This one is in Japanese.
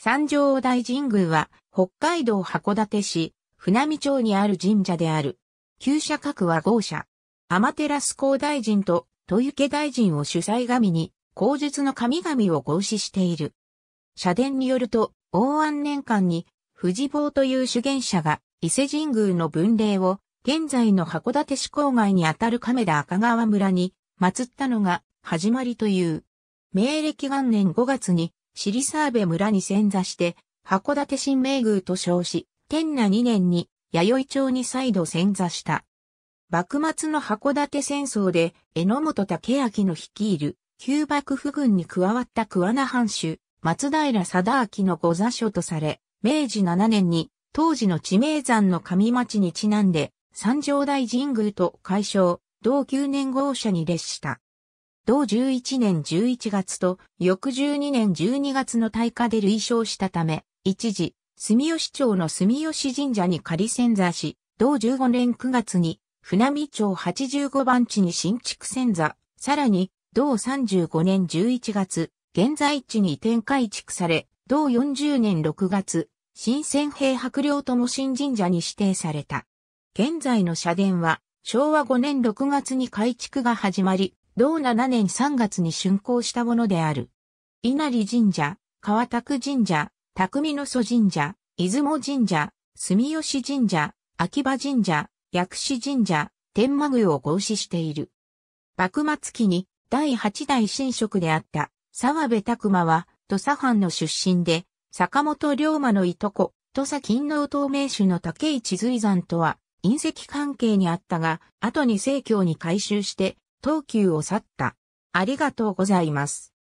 三条大神宮は、北海道函館市、船見町にある神社である。旧社格は豪社。天照高大臣と豊池大臣を主催神に、皇述の神々を合祀している。社殿によると、王安年間に、藤坊という主言者が、伊勢神宮の分霊を、現在の函館市郊外にあたる亀田赤川村に、祀ったのが、始まりという。明暦元年5月に、尻沢部村に潜座して、函館新名宮と称し、天那2年に弥生町に再度潜座した。幕末の函館戦争で、榎本武明の率いる、旧幕府軍に加わった桑名藩主、松平貞明の御座所とされ、明治7年に、当時の地名山の上町にちなんで、三条大神宮と改称、同9年号社に列した。同11年11月と翌12年12月の大火で類勝したため、一時、住吉町の住吉神社に仮潜座し、同15年9月に、船見町85番地に新築潜座、さらに、同35年11月、現在地に移転改築され、同40年6月、新鮮平白領とも新神社に指定された。現在の社殿は、昭和5年6月に改築が始まり、同7年3月に竣工したものである。稲荷神社、川拓神社、匠の祖神社、出雲神社、住吉神社、秋葉神社、薬師神社、天満宮を合祀している。幕末期に第8代神職であった沢部拓馬は土佐藩の出身で、坂本龍馬のいとこ、土佐勤王東名主の竹市随山とは隕石関係にあったが、後に政教に改修して東急を去った。ありがとうございます。